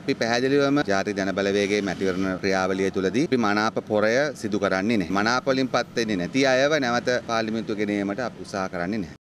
අපි පැහැදිලිවම ජාති ජනබලවේගේ මැතිවරණ ක්‍රියාවලිය තුළදී අපි මනාප පොරය සිදු කරන්නේ නැහැ. මනාප වලින් පත් වෙන්නේ නැති අයව නැවත පාර්ලිමේන්තුව ගෙනීමට අපි උත්සාහ කරන්නේ නැහැ.